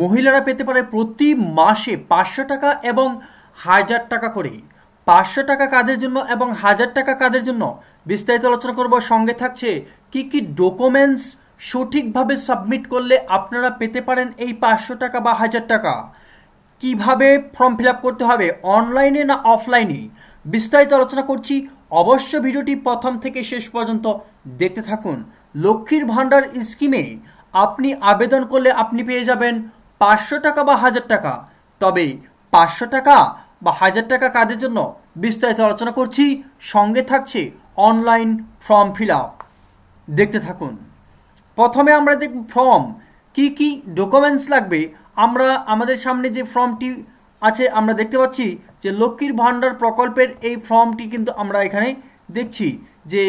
মহিলারা পেতে পারে প্রতি মাসে পাঁচশো টাকা এবং হাজার টাকা করে পাঁচশো টাকা কাদের জন্য এবং হাজার টাকা কাদের জন্য বিস্তারিত আলোচনা করব সঙ্গে থাকছে কি কি ডকুমেন্টস সঠিকভাবে সাবমিট করলে আপনারা পেতে পারেন এই পাঁচশো টাকা বা হাজার টাকা কিভাবে ফর্ম ফিল করতে হবে অনলাইনে না অফলাইনে বিস্তারিত আলোচনা করছি অবশ্য ভিডিওটি প্রথম থেকে শেষ পর্যন্ত দেখতে থাকুন লক্ষ্মীর ভাণ্ডার স্কিমে আপনি আবেদন করলে আপনি পেয়ে যাবেন পাঁচশো টাকা বা হাজার টাকা তবে পাঁচশো টাকা বা হাজার টাকা কাদের জন্য বিস্তারিত আলোচনা করছি সঙ্গে থাকছে অনলাইন ফর্ম ফিল আপ দেখতে থাকুন প্রথমে আমরা দেখব ফর্ম কি কি ডকুমেন্টস লাগবে আমরা আমাদের সামনে যে ফর্মটি আছে আমরা দেখতে পাচ্ছি যে লক্ষ্মীর ভাণ্ডার প্রকল্পের এই ফর্মটি কিন্তু আমরা এখানে দেখছি যে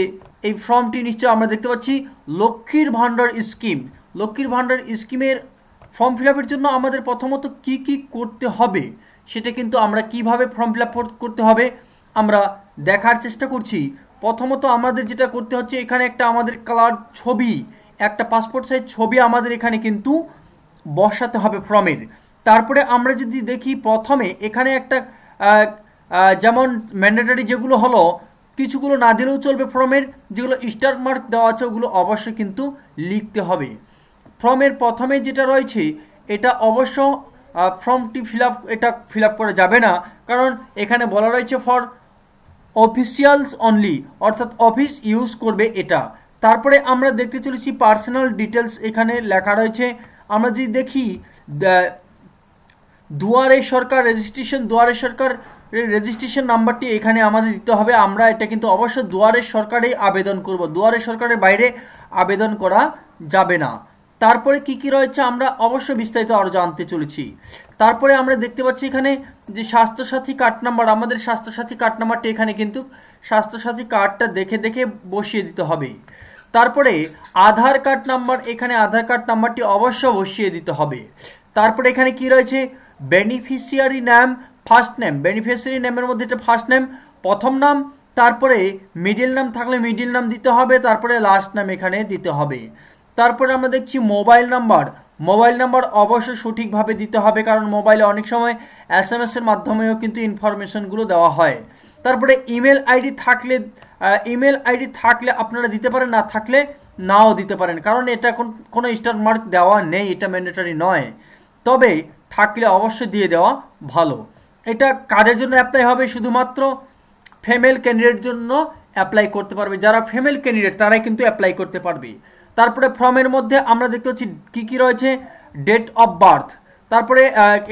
এই ফর্মটি নিশ্চয় আমরা দেখতে পাচ্ছি লক্ষ্মীর ভাণ্ডার স্কিম লক্ষ্মীর ভাণ্ডার স্কিমের ফর্ম ফিল আপের জন্য আমাদের প্রথমত কি কি করতে হবে সেটা কিন্তু আমরা কিভাবে ফর্ম ফিল করতে হবে আমরা দেখার চেষ্টা করছি প্রথমত আমাদের যেটা করতে হচ্ছে এখানে একটা আমাদের কালার ছবি একটা পাসপোর্ট সাইজ ছবি আমাদের এখানে কিন্তু বসাতে হবে ফর্মের তারপরে আমরা যদি দেখি প্রথমে এখানে একটা যেমন ম্যান্ডেটারি যেগুলো হলো কিছুগুলো না দিলেও চলবে ফর্মের যেগুলো স্টার মার্ক দেওয়া আছে ওগুলো অবশ্যই কিন্তু লিখতে হবে ফর্মের প্রথমে যেটা রয়েছে এটা অবশ্য ফর্মটি ফিল এটা ফিল করা যাবে না কারণ এখানে বলা রয়েছে ফর অফিসিয়ালস অনলি অর্থাৎ অফিস ইউজ করবে এটা তারপরে আমরা দেখতে চলেছি পার্সোনাল ডিটেলস এখানে লেখা রয়েছে আমরা যদি দেখি দুয়ারে সরকার রেজিস্ট্রেশন দুয়ারে সরকার রেজিস্ট্রেশন নাম্বারটি এখানে আমাদের দিতে হবে আমরা এটা কিন্তু অবশ্য দুয়ারে সরকারেই আবেদন করব দুয়ারে সরকারের বাইরে আবেদন করা যাবে না তারপরে কি কি রয়েছে আমরা অবশ্য বিস্তারিত আরও জানতে চলেছি তারপরে আমরা দেখতে পাচ্ছি এখানে যে স্বাস্থ্যসাথী কার্ড নাম্বার আমাদের স্বাস্থ্যসাথী কার্ড নাম্বারটি এখানে কিন্তু স্বাস্থ্যসাথী কার্ডটা দেখে দেখে বসিয়ে দিতে হবে তারপরে আধার কার্ড নাম্বার এখানে আধার কার্ড নাম্বারটি অবশ্য বসিয়ে দিতে হবে তারপরে এখানে কি রয়েছে বেনিফিশিয়ারি নাম ফার্স্ট নেম বেনিফিশিয়ারি নেমের মধ্যে এটা ফার্স্ট নেম প্রথম নাম তারপরে মিডিল নাম থাকলে মিডিল নাম দিতে হবে তারপরে লাস্ট নাম এখানে দিতে হবে তারপরে আমরা দেখছি মোবাইল নাম্বার মোবাইল নাম্বার অবশ্যই সঠিকভাবে দিতে হবে কারণ মোবাইলে অনেক সময় এস এম এসের মাধ্যমেও কিন্তু ইনফরমেশনগুলো দেওয়া হয় তারপরে ইমেল আইডি থাকলে ইমেল আইডি থাকলে আপনারা দিতে পারেন না থাকলে নাও দিতে পারেন কারণ এটা কোনো স্টার মার্ক দেওয়া নেই এটা ম্যান্ডেটারি নয় তবে থাকলে অবশ্যই দিয়ে দেওয়া ভালো এটা কাদের জন্য অ্যাপ্লাই হবে শুধুমাত্র ফেমেল ক্যান্ডিডেট জন্য অ্যাপ্লাই করতে পারবে যারা ফেমেল ক্যান্ডিডেট তারাই কিন্তু অ্যাপ্লাই করতে পারবে তারপরে ফর্মের মধ্যে আমরা দেখতে পাচ্ছি কী কী রয়েছে ডেট অফ বার্থ তারপরে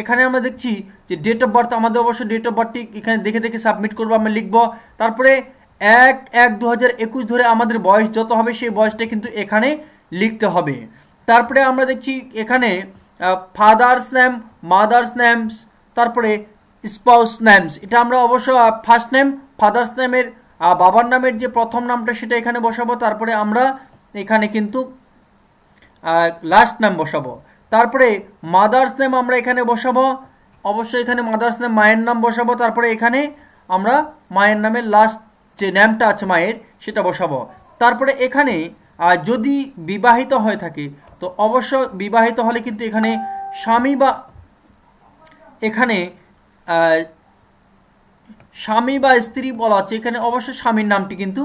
এখানে আমরা দেখছি যে ডেট অফ বার্থ আমাদের অবশ্যই ডেট অফ বার্থটি এখানে দেখে দেখে সাবমিট করবো আমরা লিখব তারপরে এক এক দু ধরে আমাদের বয়স যত হবে সেই বয়সটা কিন্তু এখানে লিখতে হবে তারপরে আমরা দেখছি এখানে ফাদার্স নেম মাদার্স নেমস তারপরে স্পাউস নেমস এটা আমরা অবশ্য ফার্স্ট নেম ফাদার্স নেমের বাবার নামের যে প্রথম নামটা সেটা এখানে বসাবো তারপরে আমরা এখানে কিন্তু লাস্ট নাম বসাবো তারপরে মাদার্স নেম আমরা এখানে বসাবো অবশ্যই এখানে মাদার্স নেম মায়ের নাম বসাবো তারপরে এখানে আমরা মায়ের নামের লাস্ট যে নামটা আছে মায়ের সেটা বসাবো তারপরে এখানে যদি বিবাহিত হয়ে থাকে তো অবশ্য বিবাহিত হলে কিন্তু এখানে স্বামী বা এখানে স্বামী বা স্ত্রী বলা আছে এখানে অবশ্য স্বামীর নামটি কিন্তু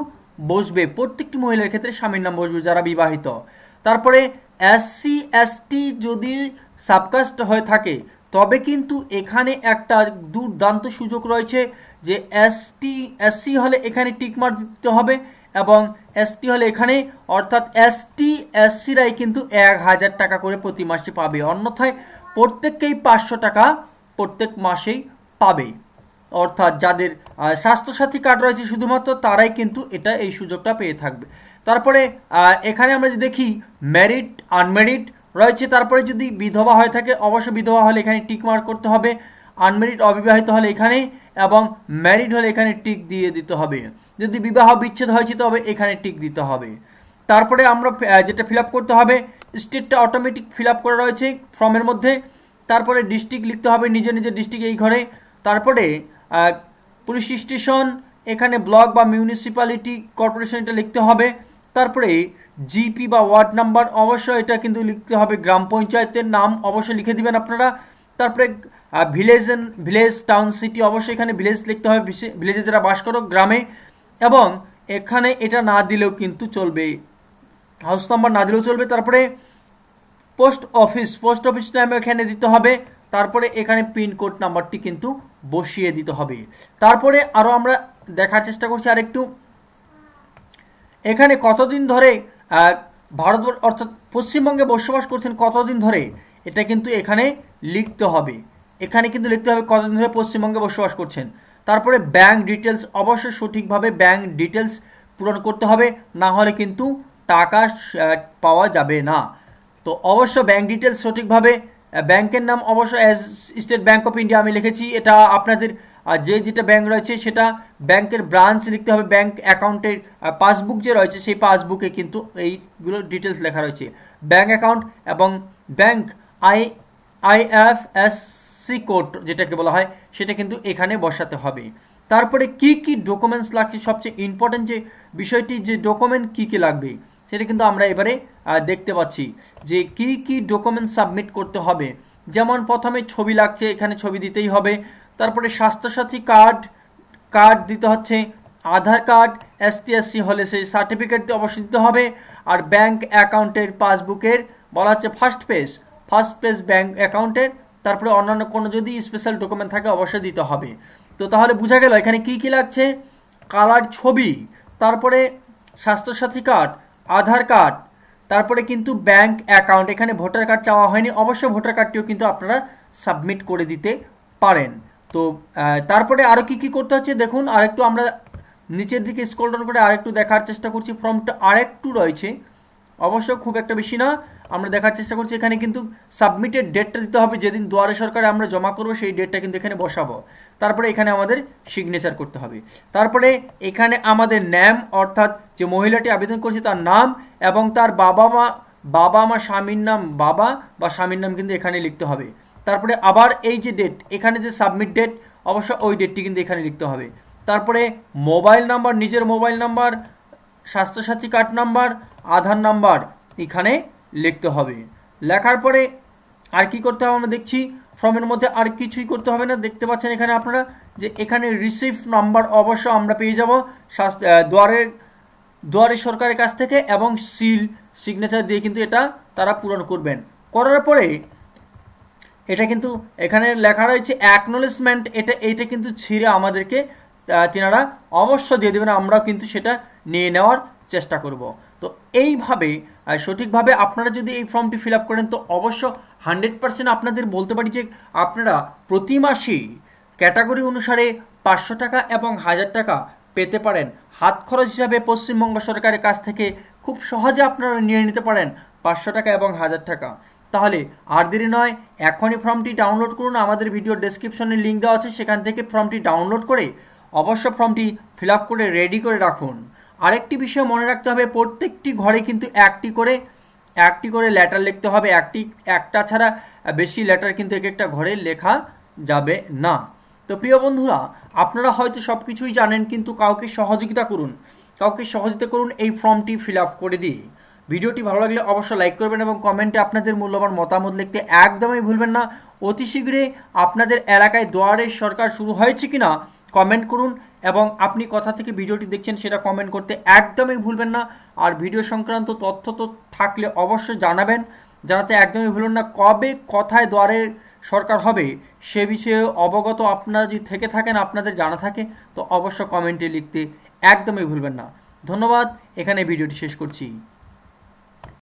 বসবে প্রত্যেকটি মহিলার ক্ষেত্রে স্বামীর নাম বসবে যারা বিবাহিত তারপরে এসসি এসটি যদি সাবকাস্ট হয়ে থাকে তবে কিন্তু এখানে একটা দুর্দান্ত সুযোগ রয়েছে যে এসটি এসসি হলে এখানে টিকমার দিতে হবে এবং এসটি হলে এখানে অর্থাৎ এসটি এসসিরাই কিন্তু এক হাজার টাকা করে প্রতি মাসে পাবে অন্যথায় প্রত্যেককেই পাঁচশো টাকা প্রত্যেক মাসেই পাবে অর্থাৎ যাদের স্বাস্থ্যসাথী কার্ড রয়েছে শুধুমাত্র তারাই কিন্তু এটা এই সুযোগটা পেয়ে থাকবে তারপরে এখানে আমরা যদি দেখি ম্যারিড আনম্যারিড রয়েছে তারপরে যদি বিধবা হয়ে থাকে অবশ্য বিধবা হলে এখানে টিক মার্ক করতে হবে আনম্যারিড অবিবাহিত হলে এখানে এবং ম্যারিড হলে এখানে টিক দিয়ে দিতে হবে যদি বিবাহ বিচ্ছেদ হয়েছে তবে এখানে টিক দিতে হবে তারপরে আমরা যেটা ফিল করতে হবে স্টেটটা অটোমেটিক ফিল আপ করা রয়েছে ফর্মের মধ্যে তারপরে ডিস্ট্রিক্ট লিখতে হবে নিজের নিজের ডিস্ট্রিক্ট এই ঘরে তারপরে পুলিশ স্টেশন এখানে ব্লক বা মিউনিসিপ্যালিটি কর্পোরেশন এটা লিখতে হবে তারপরে জিপি বা ওয়ার্ড নাম্বার অবশ্যই এটা কিন্তু লিখতে হবে গ্রাম পঞ্চায়েতের নাম অবশ্যই লিখে দিবেন আপনারা তারপরে ভিলেজ ভিলেজ টাউন সিটি অবশ্যই এখানে ভিলেজ লিখতে হবে ভিলেজে যারা বাস করো গ্রামে এবং এখানে এটা না দিলেও কিন্তু চলবে হাউস নাম্বার না দিলেও চলবে তারপরে পোস্ট অফিস পোস্ট অফিস নামে এখানে দিতে হবে তারপরে এখানে পিনকোড নাম্বারটি কিন্তু বসিয়ে দিতে হবে তারপরে আরও আমরা দেখার চেষ্টা করছি আর একটু এখানে কতদিন ধরে ভারত অর্থাৎ পশ্চিমবঙ্গে বসবাস করছেন কতদিন ধরে এটা কিন্তু এখানে লিখতে হবে এখানে কিন্তু লিখতে হবে কতদিন ধরে পশ্চিমবঙ্গে বসবাস করছেন তারপরে ব্যাংক ডিটেলস অবশ্যই সঠিকভাবে ব্যাংক ডিটেলস পূরণ করতে হবে না হলে কিন্তু টাকা পাওয়া যাবে না তো অবশ্য ব্যাংক ডিটেলস সঠিকভাবে ব্যাংকের নাম অবশ্য as State Bank of India আমি লিখেছি এটা আপনাদের যে যেটা ব্যাঙ্ক রয়েছে সেটা ব্যাংকের ব্রাঞ্চ লিখতে হবে ব্যাঙ্ক অ্যাকাউন্টের পাসবুক যে রয়েছে সেই পাসবুকে কিন্তু এইগুলো ডিটেলস লেখা রয়েছে ব্যাঙ্ক অ্যাকাউন্ট এবং ব্যাঙ্ক আই আইএফএসসি কোড যেটাকে বলা হয় সেটা কিন্তু এখানে বসাতে হবে তারপরে কি কি ডকুমেন্টস লাগছে সবচেয়ে ইম্পর্টেন্ট যে বিষয়টি যে ডকুমেন্ট কি কি লাগবে সেটা কিন্তু আমরা এবারে দেখতে পাচ্ছি যে কি কি ডকুমেন্ট সাবমিট করতে হবে যেমন প্রথমে ছবি লাগছে এখানে ছবি দিতেই হবে তারপরে স্বাস্থ্যসাথী কার্ড কার্ড দিতে হচ্ছে আধার কার্ড এসটিএসসি হলে সেই সার্টিফিকেট দিয়ে অবশ্যই দিতে হবে আর ব্যাংক অ্যাকাউন্টের পাসবুকের বলা হচ্ছে first page first page bank অ্যাকাউন্টের তারপরে অন্যান্য কোনো যদি স্পেশাল ডকুমেন্ট থাকে অবশ্যই দিতে হবে তো তাহলে বোঝা গেল এখানে কি কি লাগছে কালার ছবি তারপরে স্বাস্থ্যসাথী কার্ড আধার কার্ড তারপরে কিন্তু ব্যাংক অ্যাকাউন্ট এখানে ভোটার কার্ড চাওয়া হয়নি অবশ্য ভোটার কার্ডটিও কিন্তু আপনারা সাবমিট করে দিতে পারেন তো তারপরে আরও কি কী করতে হচ্ছে দেখুন আরেকটু আমরা নিচের দিকে স্ক্রল ডাউন করে আরেকটু দেখার চেষ্টা করছি ফর্মটা আরেকটু রয়েছে অবশ্য খুব একটা বেশি না আমরা দেখার চেষ্টা করছি এখানে কিন্তু সাবমিটেড ডেটটা দিতে হবে যেদিন দুয়ারে সরকারে আমরা জমা করবো সেই ডেটটা কিন্তু এখানে বসাবো তারপরে এখানে আমাদের সিগনেচার করতে হবে তারপরে এখানে আমাদের ন্যাম অর্থাৎ যে মহিলাটি আবেদন করছে তার নাম এবং তার বাবা মা বাবা মা স্বামীর নাম বাবা বা স্বামীর নাম কিন্তু এখানে লিখতে হবে তারপরে আবার এই যে ডেট এখানে যে সাবমিট ডেট অবশ্য ওই ডেটটি কিন্তু এখানে লিখতে হবে তারপরে মোবাইল নাম্বার নিজের mobile number Swasthya Sathi card number Aadhaar number এখানে লিখতে হবে লেখার পরে আর কি করতে হবে আমরা দেখছি ফর্মের মধ্যে আর কিছুই করতে হবে না দেখতে পাচ্ছেন এখানে আপনারা যে এখানে রিসিভ নাম্বার অবশ্য আমরা পেয়ে যাব স্বাস্থ্য দুয়ারের দুয়ারে সরকারের কাছ থেকে এবং সিল সিগনেচার দিয়ে কিন্তু এটা তারা পূরণ করবেন করার পরে এটা কিন্তু এখানে লেখা রয়েছে অ্যাকনোলেজমেন্ট এটা এটা কিন্তু ছিঁড়ে আমাদেরকে তেনারা অবশ্য দিয়ে দেবেন আমরাও কিন্তু সেটা নিয়ে নেওয়ার চেষ্টা করবো তো এইভাবে সঠিকভাবে আপনারা যদি এই ফর্মটি ফিল করেন তো অবশ্য হান্ড্রেড পার্সেন্ট আপনাদের বলতে পারি যে আপনারা প্রতি মাসেই ক্যাটাগরি অনুসারে পাঁচশো টাকা এবং হাজার টাকা পেতে পারেন হাত খরচ হিসাবে পশ্চিমবঙ্গ সরকারের কাছ থেকে খুব সহজে আপনারা নিয়ে নিতে পারেন পাঁচশো টাকা এবং হাজার টাকা তাহলে আর দেরি নয় এখনই ফর্মটি ডাউনলোড করুন আমাদের ভিডিও ডেসক্রিপশনে লিঙ্ক দেওয়া আছে সেখান থেকে ফর্মটি ডাউনলোড করে অবশ্য ফর্মটি ফিল করে রেডি করে রাখুন আরেকটি বিষয় মনে রাখতে হবে প্রত্যেকটি ঘরে কিন্তু একটি করে একটি করে লেটার লিখতে হবে একটি একটা ছাড়া বেশি লেটার কিন্তু এক একটা ঘরে লেখা যাবে না তো প্রিয় বন্ধুরা আপনারা হয়তো সব কিছুই জানেন কিন্তু কাউকে সহযোগিতা করুন কাউকে সহযোগিতা করুন এই ফর্মটি ফিল আপ করে দিয়ে ভিডিওটি ভালো লাগলে অবশ্যই লাইক করবেন এবং কমেন্টে আপনাদের মূল্যবান মতামত লিখতে একদমই ভুলবেন না অতি শীঘ্রই আপনাদের এলাকায় দোয়ারের সরকার শুরু হয়েছে কিনা কমেন্ট করুন এবং আপনি কোথা থেকে ভিডিওটি দেখছেন সেটা কমেন্ট করতে একদমই ভুলবেন না আর ভিডিও সংক্রান্ত তথ্য তো থাকলে অবশ্যই জানাবেন জানাতে একদমই ভুলবেন না কবে কথায় দ্বারের সরকার হবে সে বিষয়ে অবগত আপনারা যদি থেকে থাকেন আপনাদের জানা থাকে তো অবশ্য কমেন্টে লিখতে একদমই ভুলবেন না ধন্যবাদ এখানে ভিডিওটি শেষ করছি